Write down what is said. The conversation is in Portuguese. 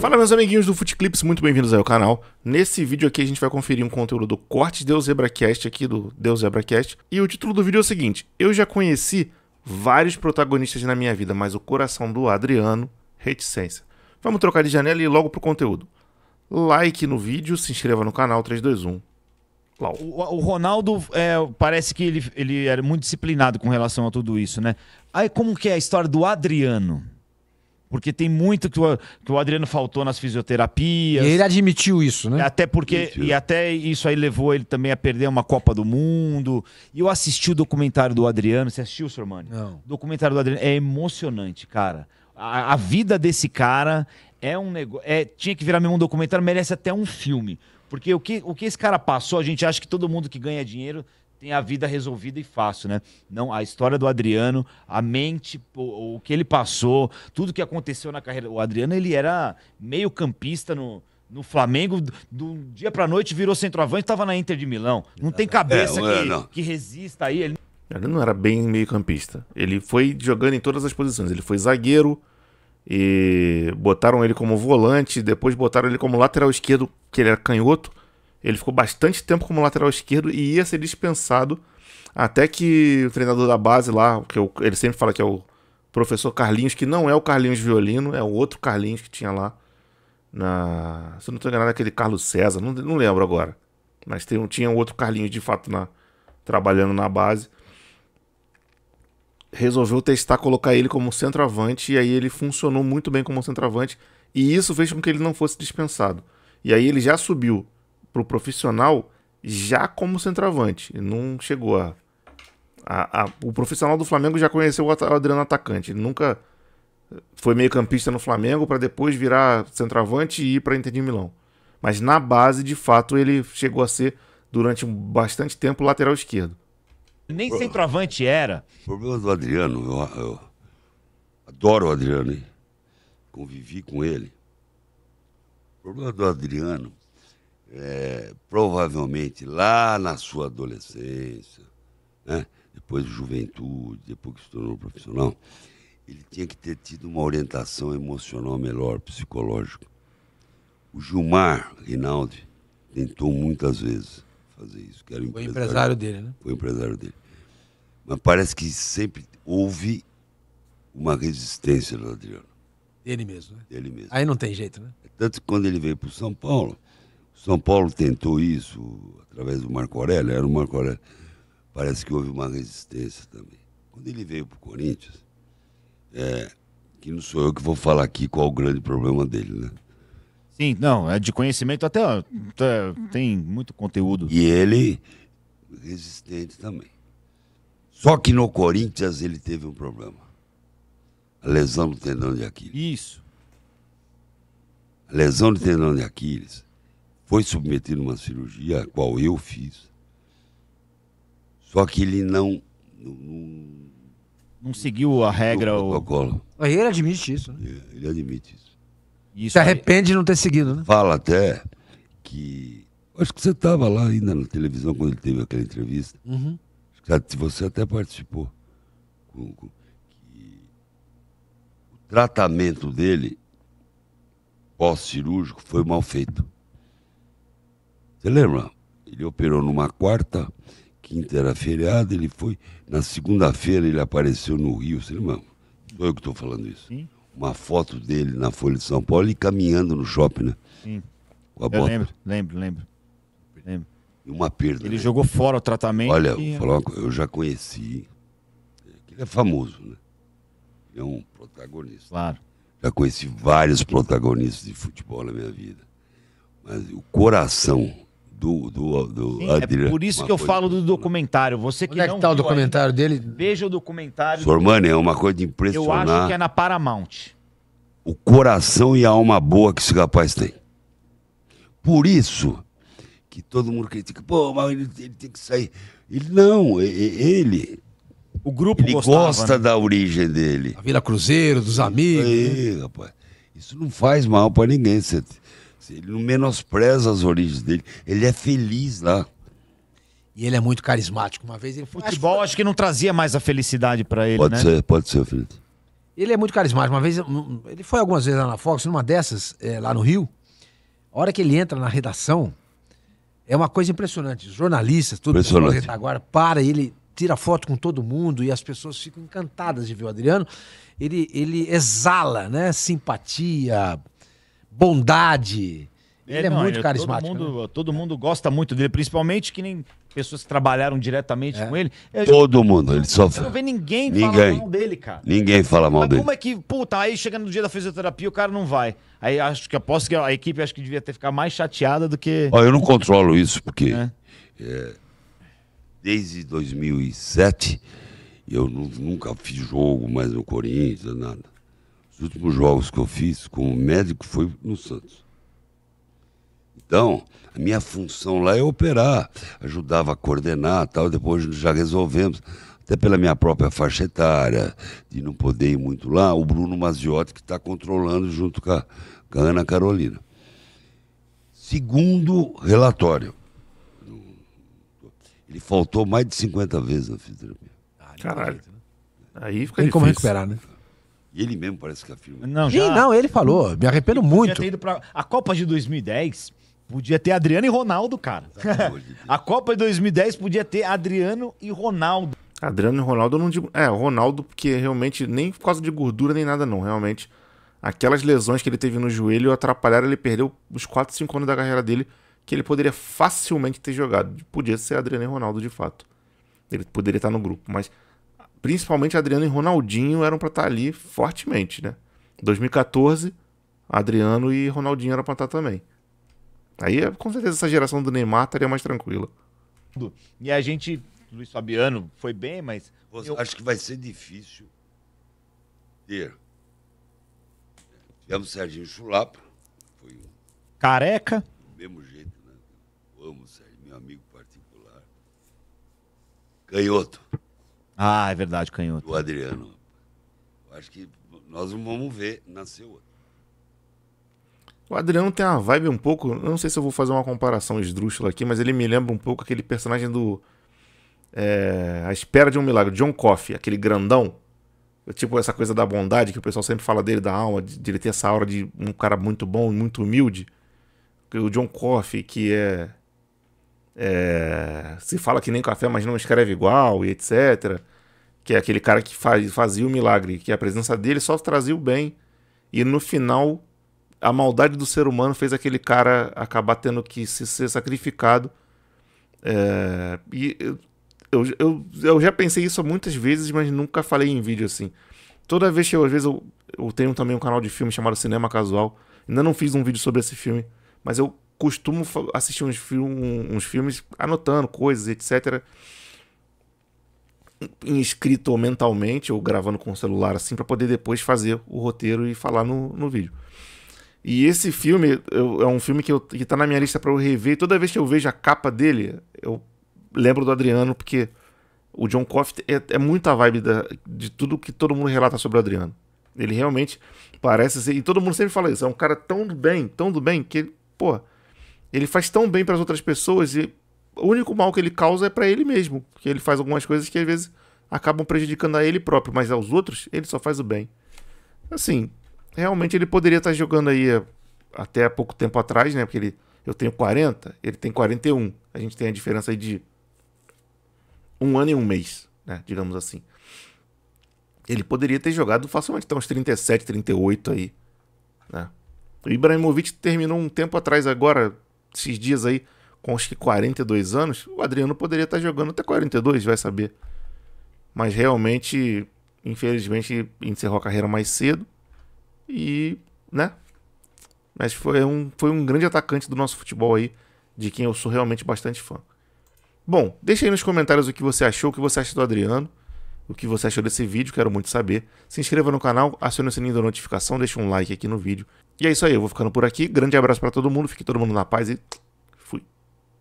Fala meus amiguinhos do Footclips, muito bem-vindos ao canal. Nesse vídeo aqui a gente vai conferir um conteúdo do Corte Deus ZebraCast aqui do Deus ZebraCast. E o título do vídeo é o seguinte, eu já conheci vários protagonistas na minha vida, mas o coração do Adriano, reticência. Vamos trocar de janela e ir logo pro conteúdo. Like no vídeo, se inscreva no canal 321. Lau. O, o Ronaldo é, parece que ele, ele era muito disciplinado com relação a tudo isso, né? Aí como que é a história do Adriano? Porque tem muito que o, que o Adriano faltou nas fisioterapias. E ele admitiu isso, né? Até porque. Admitiu. E até isso aí levou ele também a perder uma Copa do Mundo. E eu assisti o documentário do Adriano. Você assistiu, Sormani? Não. O documentário do Adriano é emocionante, cara. A, a vida desse cara é um negócio. É, tinha que virar mesmo um documentário, merece até um filme. Porque o que, o que esse cara passou, a gente acha que todo mundo que ganha dinheiro tem a vida resolvida e fácil, né? Não, a história do Adriano, a mente, o, o que ele passou, tudo que aconteceu na carreira. O Adriano, ele era meio campista no, no Flamengo, do dia pra noite virou centroavante, estava na Inter de Milão. Não tem cabeça é, que, é, que, resista aí. Ele... ele não era bem meio campista. Ele foi jogando em todas as posições. Ele foi zagueiro, e botaram ele como volante, depois botaram ele como lateral esquerdo, que ele era canhoto. Ele ficou bastante tempo como lateral esquerdo e ia ser dispensado até que o treinador da base lá, que eu, é ele sempre fala que é o professor Carlinhos, que não é o Carlinhos Violino, é o outro Carlinhos que tinha lá. Na, se eu não estou enganado, é aquele Carlos César, não, não lembro agora. Mas tem, tinha um outro Carlinhos de fato na, trabalhando na base. Resolveu testar, colocar ele como centroavante, e aí ele funcionou muito bem como centroavante, e isso fez com que ele não fosse dispensado. E aí ele já subiu pro profissional já como centroavante. Ele não chegou a, a, a, O profissional do Flamengo já conheceu o Adriano atacante. Ele nunca foi meio-campista no Flamengo para depois virar centroavante e ir para Inter de Milão. Mas na base, de fato, ele chegou a ser durante bastante tempo lateral esquerdo. Nem centroavante era. O problema do Adriano, eu, eu adoro o Adriano, hein? convivi com ele. O problema do Adriano é provavelmente lá na sua adolescência, né? depois juventude, depois que se tornou profissional, ele tinha que ter tido uma orientação emocional melhor, psicológica. O Gilmar Rinaldi tentou muitas vezes fazer isso. Que era foi empresário, empresário dele, né? Foi empresário dele. Mas parece que sempre houve uma resistência do Adriano. Ele mesmo, né? Ele mesmo. Aí não tem jeito, né? Tanto que quando ele veio para o São Paulo, são Paulo tentou isso através do Marco Aurélio, era o Marco Aurélio. Parece que houve uma resistência também. Quando ele veio para o Corinthians, é, que não sou eu que vou falar aqui qual o grande problema dele, né? Sim, não, é de conhecimento até, até tem muito conteúdo. E ele resistente também. Só que no Corinthians ele teve um problema. A lesão do tendão de Aquiles. Isso. A lesão do tendão de Aquiles foi submetido a uma cirurgia, a qual eu fiz, só que ele não. não, não seguiu a regra. O protocolo. Ou... Ele admite isso. Né? É, ele admite isso. isso Se arrepende aí... de não ter seguido, né? Fala até que. Acho que você estava lá ainda na televisão quando ele teve aquela entrevista. Uhum. Acho Uhum. Você até participou. Com, com, que... o tratamento dele pós-cirúrgico foi mal feito. Você lembra? Ele operou numa quarta, quinta era feriado, ele foi. Na segunda-feira ele apareceu no Rio, você lembra? Sou eu que estou falando isso. Sim. Uma foto dele na Folha de São Paulo e caminhando no shopping, né? Sim. Com a eu bota. lembro, lembro, lembro. lembro. E uma perda. Ele né? jogou fora o tratamento. Olha, e... eu já conheci. Ele é famoso, né? Ele é um protagonista. Claro. Já conheci vários protagonistas de futebol na minha vida. Mas o coração do, do, do é Adriano. É por isso que eu falo do documentário. Você que Onde é que tá o documentário dele? Veja o documentário. Sormani, é uma coisa impressionante. Eu acho que é na Paramount. O coração e a alma boa que esse rapaz tem. Por isso que todo mundo critica, pô, mas ele, ele tem que sair. Ele não, ele. O grupo ele gostava, gosta né? da origem dele. A Vila Cruzeiro, dos amigos. Aí, né? rapaz. Isso não faz mal para ninguém. Você ele não menospreza as origens dele. Ele é feliz lá. E ele é muito carismático. Uma vez ele futebol acho que, acho que não trazia mais a felicidade para ele, pode né? Ser, pode ser, Felipe. Ele é muito carismático. Uma vez ele foi algumas vezes lá na Fox, numa dessas é, lá no Rio. A hora que ele entra na redação é uma coisa impressionante. Os jornalistas, tudo agora para ele tira foto com todo mundo e as pessoas ficam encantadas de ver o Adriano. Ele ele exala, né? Simpatia, bondade. Ele, é, ele é não, muito ele, é, carismático. Todo mundo, né? todo mundo gosta muito dele, principalmente que nem pessoas que trabalharam diretamente é. com ele. Eu, é, todo eu, mundo, ele só Você não vê ninguém, ninguém falar mal dele, cara. Ninguém fala mal Mas dele. Como é que, puta, aí chegando no dia da fisioterapia o cara não vai. Aí acho que aposto que a equipe acho que devia ter ficado mais chateada do que. Ó, eu não controlo isso, porque é. É, desde 2007 eu nunca fiz jogo mais no Corinthians, nada. Os últimos jogos que eu fiz como médico foi no Santos. Então, a minha função lá é operar, ajudava a coordenar tal, depois já resolvemos, até pela minha própria faixa etária, de não poder ir muito lá, o Bruno Maziotti que está controlando junto com a, com a Ana Carolina. Segundo relatório, ele faltou mais de 50 vezes na fisioterapia. Caralho. Aí fica Tem difícil. como recuperar, né? E ele mesmo parece que afirma. Não, já... Sim, não, ele falou. Me arrependo ele muito. Podia ter ido pra... A Copa de 2010 podia ter Adriano e Ronaldo, cara. a Copa de 2010 podia ter Adriano e Ronaldo. Adriano e Ronaldo, eu não digo. É, Ronaldo, porque realmente, nem por causa de gordura nem nada, não. Realmente, aquelas lesões que ele teve no joelho atrapalharam, ele perdeu os 4, 5 anos da carreira dele, que ele poderia facilmente ter jogado. Podia ser Adriano e Ronaldo, de fato. Ele poderia estar no grupo, mas principalmente Adriano e Ronaldinho eram para estar tá ali fortemente, né? 2014, Adriano e Ronaldinho eram para estar tá também. Aí, com certeza, essa geração do Neymar estaria mais tranquila. E a gente, Luiz Fabiano, foi bem, mas. Eu... Acho que vai ser difícil ter. Tivemos Serginho Chulapa. Foi um... Careca. Do mesmo jeito, né? Eu amo o Serginho, meu amigo particular. Canhoto. Ah, é verdade, canhoto. O Adriano. Eu acho que nós vamos ver nasceu outro. O Adriano tem uma vibe um pouco. Não sei se eu vou fazer uma comparação esdrúxula aqui, mas ele me lembra um pouco aquele personagem do. É, a Espera de um Milagre, John Coffey, aquele grandão. Tipo essa coisa da bondade que o pessoal sempre fala dele, da alma, de, de ele ter essa aura de um cara muito bom e muito humilde. O John Coffey, que é é, se fala que nem café, mas não escreve igual e etc. Que é aquele cara que faz, fazia o milagre, que a presença dele só trazia o bem. E no final, a maldade do ser humano fez aquele cara acabar tendo que se, ser sacrificado. É, e eu, eu, eu, já pensei isso muitas vezes, mas nunca falei em vídeo assim. Toda vez que eu, às vezes, eu, eu tenho também um canal de filme chamado Cinema Casual. Ainda não fiz um vídeo sobre esse filme, mas eu costumo assistir uns, filmes, uns filmes anotando coisas, etc. Inscrito mentalmente ou gravando com o celular assim para poder depois fazer o roteiro e falar no, no vídeo. E esse filme eu, é um filme que, eu, que tá na minha lista para eu rever. toda vez que eu vejo a capa dele, eu lembro do Adriano, porque o John Coffey é, é muita vibe da, de tudo que todo mundo relata sobre o Adriano. Ele realmente parece ser. E todo mundo sempre fala isso. É um cara tão do bem, tão do bem, que, pô, ele faz tão bem para as outras pessoas e o único mal que ele causa é para ele mesmo, porque ele faz algumas coisas que às vezes acabam prejudicando a ele próprio, mas aos outros ele só faz o bem. Assim, realmente ele poderia estar tá jogando aí eh, até pouco tempo atrás, né? Porque ele, eu tenho 40, ele tem 41. A gente tem a diferença aí de um ano e um mês, né? Digamos assim. Ele poderia ter jogado facilmente até tá uns 37, 38 aí, né? O Ibrahimovic terminou um tempo atrás agora, esses dias aí, com acho que 42 anos, o Adriano poderia estar tá jogando até 42, vai saber. Mas realmente, infelizmente, encerrou a carreira mais cedo. E, né? Mas foi um, foi um grande atacante do nosso futebol aí, de quem eu sou realmente bastante fã. Bom, deixa aí nos comentários o que você achou, o que você acha do Adriano o que você achou desse vídeo, quero muito saber. Se inscreva no canal, acione o sininho da notificação, deixe um like aqui no vídeo. E é isso aí, eu vou ficando por aqui. Grande abraço para todo mundo, fique todo mundo na paz e